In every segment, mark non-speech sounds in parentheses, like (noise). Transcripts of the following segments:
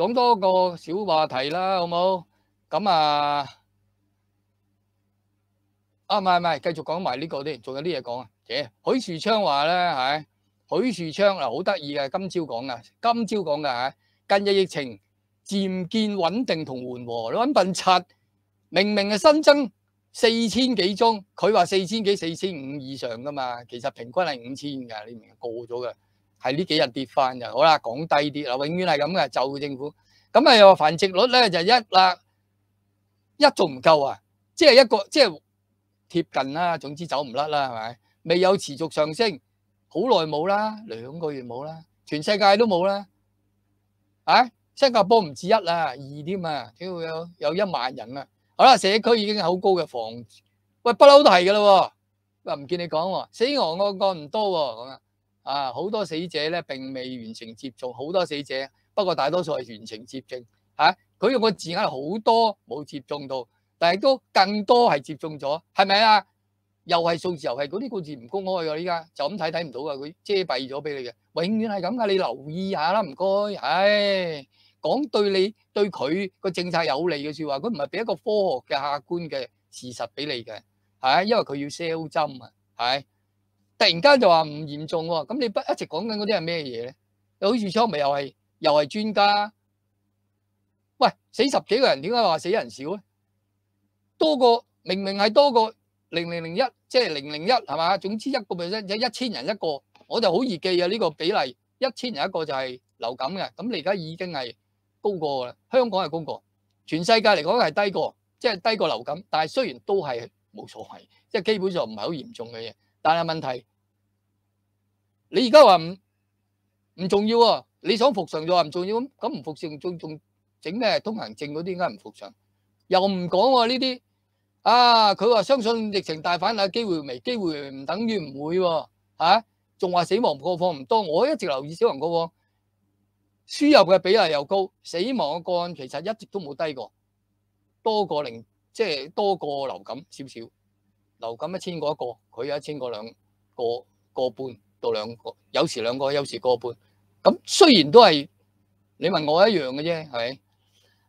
讲多个小话题啦，好冇？咁啊，啊唔系唔系，继续讲埋呢个啲，仲有啲嘢讲啊。耶，许树昌话咧，系许树昌啊，好得意嘅，今朝讲噶，今朝讲噶吓。近日疫情渐见稳定同缓和，你搵笨柒，明明系新增四千几宗，佢话四千几、四千五以上噶嘛，其实平均系五千噶，你明过咗嘅。係呢幾日跌翻就好啦，講低啲啦，永遠係咁嘅，就政府咁啊又繁殖率咧就一啦，一仲唔夠啊？即係一個即係貼近啦，總之走唔甩啦，係咪？未有持續上升，好耐冇啦，兩個月冇啦，全世界都冇啦，啊？新加坡唔止一啊，二添啊，屌有有一萬人啦，好啦，社區已經好高嘅防，喂不嬲都提嘅啦，喂唔見你講喎，死鹅個個唔多喎，咁啊。啊，好多死者咧並未完成接種，好多死者，不過大多數係完成接種嚇。佢用個字眼好多冇接種到，但係都更多係接種咗，係咪啊？又係數字遊戲，嗰啲數字唔公開㗎，依家就咁睇睇唔到㗎，佢遮蔽咗俾你嘅，永遠係咁㗎。你留意下啦，唔該。唉，講對你對佢個政策有利嘅説話，佢唔係俾一個科學嘅客觀嘅事實俾你嘅，係因為佢要銷針啊，係。突然间就话唔严重喎，咁你不一直讲紧嗰啲系咩嘢咧？又好似初眉又系又系专家，喂死十几个人点解话死人少咧？多过明明系多过零零零一，即系零零一系嘛？总之一个 percent 即系一千人一个，我就好易记啊！呢个比例一千人一个就系流感嘅，咁你而家已经系高过啦，香港系高过，全世界嚟讲系低过，即系低过流感，但系虽然都系冇所谓，即系基本上唔系好严重嘅嘢，但系问题。你而家話唔唔重要啊？你想服常就話唔重要咁咁唔服常仲仲整咩通行證嗰啲？点解唔服常又唔講喎呢啲啊！佢話相信疫情大反彈機會未？機會唔等於唔會喎啊，仲話死亡個案唔多。我一直留意死亡个案輸入嘅比例又高，死亡嘅個案其實一直都冇低過，多過零即係多過流感少少。流感一千个一個，佢有一千个兩個個半。到兩個，有時兩個，有時個半。咁雖然都係，你問我一樣嘅啫，係咪？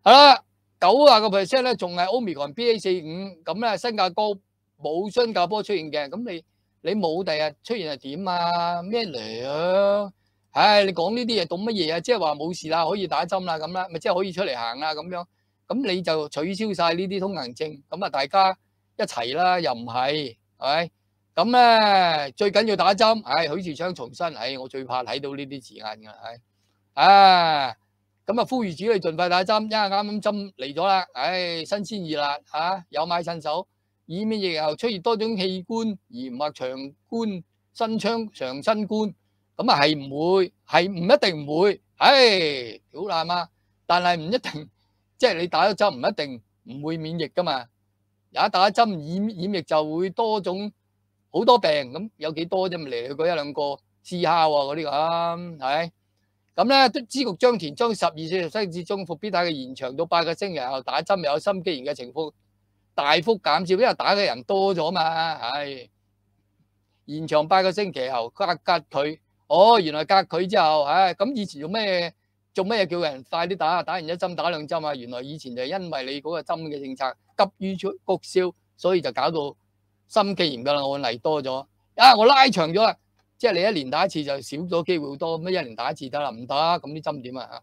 係啦，九啊個 percent 咧，仲係 Omicron BA 四五。咁咧新加坡冇新加坡出現嘅，咁你你冇第日出現係點啊？咩嚟啊？唉，你講呢啲嘢懂乜嘢啊？即係話冇事啦，可以打針啦，咁啦，咪即係可以出嚟行啦，咁樣。咁你就取消晒呢啲通行證，咁啊大家一齊啦，又唔係，係咪？咁咧最緊要打針，唉，許志昌重生，唉，我最怕睇到呢啲字眼㗎，唉，唉，咁啊呼籲主你盡快打針，因為啱啱針嚟咗啦，唉，新鮮熱辣嚇，有買趁手，以免疫後出現多種器官而唔係長官新槍長新官，咁啊係唔會，係唔一定唔會，唉，好啦，阿媽，但係唔一定，即係你打咗針唔一定唔會免疫㗎嘛，而家打針，掩免疫就會多種。好多病咁有幾多啫？咪嚟去嗰一兩個試下喎，嗰啲咁係咁咧都知局將田將十二歲甚至中伏必泰嘅延長到八個星期後打針有心肌炎嘅情況大幅減少，因為打嘅人多咗嘛，係延長八個星期後隔隔佢，哦原來隔佢之後，唉咁以前用咩做咩叫人快啲打？打完一針打兩針啊！原來以前就因為你嗰個針嘅政策急於促國銷，所以就搞到。心既然㗎啦，案例多咗啊！我拉長咗啦，即係你一年打一次就少咗機會多，咩一年打一次得啦？唔得，咁啲針點啊？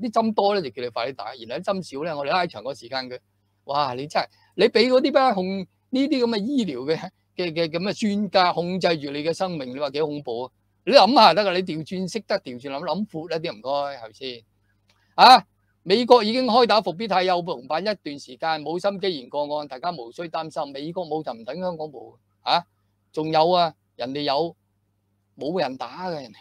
啲針多咧就叫你快啲打，然後啲針少咧我哋拉長個時間嘅。哇！你真係你俾嗰啲咩控呢啲咁嘅醫療嘅嘅嘅咁嘅專家控制住你嘅生命，你話幾恐怖啊？你諗下得噶，你調轉識得調轉諗谂闊一啲唔該，係咪先啊？美國已經開打伏必泰有同版一段時間冇心機，研個案大家無需擔心。美國冇就唔等香港冇啊！仲有啊，人哋有冇人打嘅人，哋，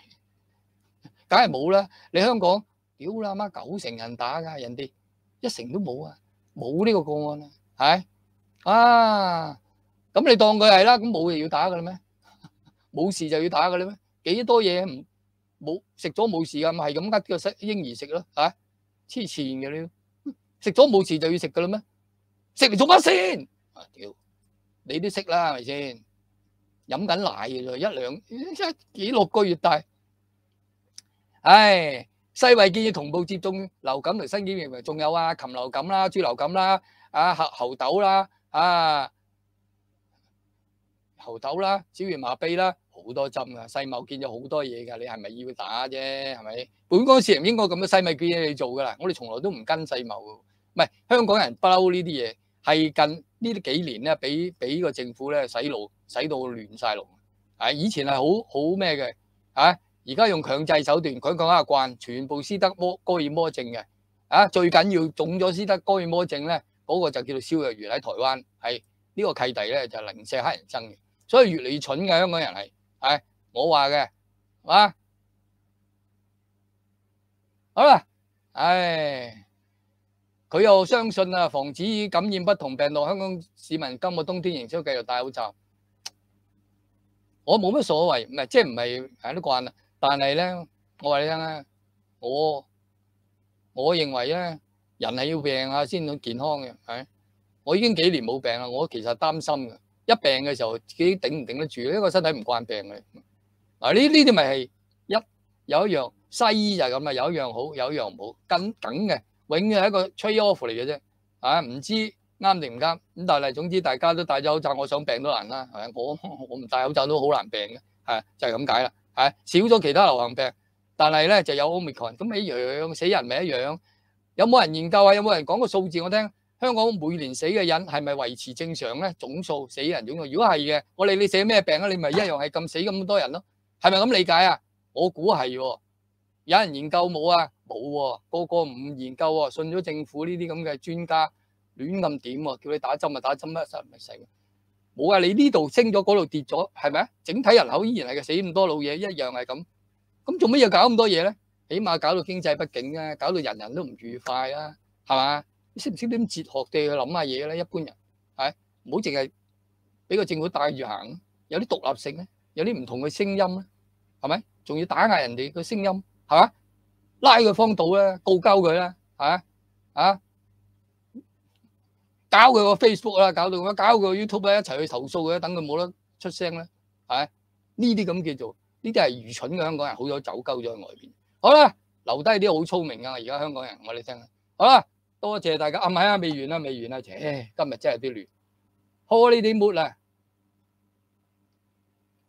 梗係冇啦。你香港屌啦，媽九成人打噶，人哋一成都冇啊，冇呢個個案啊，係啊，咁你當佢係啦，咁冇嘢要打嘅啦咩？(laughs) 冇事就要打嘅啦咩？幾多嘢唔冇食咗冇事噶，咪係咁呃啲個細嬰兒食咯，係。黐線嘅你，食咗冇事就要食噶啦咩？食嚟做乜先？啊屌！你都識啦係咪先？飲緊奶嘅啫，一兩一幾六個月大，唉！世維建议同步接種流感同新冠疫苗，仲有啊禽流感啦、豬流感啦、啊猴猴痘啦、啊猴痘啦、小儿麻痹啦。好多針啊，細茂見咗好多嘢噶，你係咪要打啫？係咪？本港市唔應該咁嘅細咪叫你做噶啦。我哋從來都唔跟細茂，唔係香港人不嬲呢啲嘢，係近呢幾年咧，俾俾個政府咧洗腦，洗到亂晒龍。啊，以前係好好咩嘅啊，而家用強制手段，佢講下慣，全部斯德摩哥爾摩症嘅啊，最緊要中咗斯德哥爾摩症咧，嗰個就叫做燒藥魚喺台灣，係呢個契弟咧就零舍黑人憎嘅，所以越嚟越蠢嘅香港人係。系我话嘅，好啦，唉，佢又相信啊，防止感染不同病毒，香港市民今个冬天仍需继续戴口罩。我冇乜所谓，唔系即系唔系喺度惯啦。但系咧，我话你听啊，我我认为咧，人系要病下先到健康嘅。系，我已经几年冇病啦，我其实担心嘅。一病嘅時候，自己頂唔頂得住？因為身體唔慣病嘅。嗱，呢呢啲咪係一有一樣西醫就係咁啊，有一樣好，有一樣唔好，緊緊嘅，永遠係一個吹 r y off 嚟嘅啫。啊，唔知啱定唔啱咁，但係總之大家都戴咗口罩，我想病都難啦。係我 (laughs) 我唔戴口罩都好難病嘅，係就係咁解啦。係少咗其他流行病，但係咧就有 omicron，咁一樣死人咪一樣。有冇人研究啊？有冇人講個數字我聽？香港每年死嘅人係咪維持正常咧？總數死人总数，如果係嘅，我理你死咩病啊？你咪一樣係咁死咁多人咯，係咪咁理解啊？我估係喎，有人研究冇啊？冇喎，個個唔研究喎，信咗政府呢啲咁嘅專家亂咁點喎，叫你打針咪打針啦，實唔使冇啊，你呢度升咗，嗰度跌咗，係咪整體人口依然系死咁多老嘢，一樣係咁，咁做乜嘢搞咁多嘢呢？起碼搞到經濟不景啦，搞到人人都唔愉快啦，係嘛？识唔识啲咁哲学地去谂下嘢咧？一般人系唔好净系俾个政府带住行，有啲独立性咧，有啲唔同嘅声音咧，系咪？仲要打压人哋嘅声音系嘛？拉佢荒岛咧，告交佢啦，啊啊，搞佢个 Facebook 啦，搞到佢搞佢 YouTube 一齐去投诉佢，等佢冇得出声咧，系呢啲咁叫做呢啲系愚蠢嘅香港人，好咗走鸠咗去外边。好啦，留低啲好聪明嘅而家香港人，我哋听啦。好啦。多謝大家，唔係啊，未完啦，未完啦，誒，今日真係啲亂，開呢啲末啦。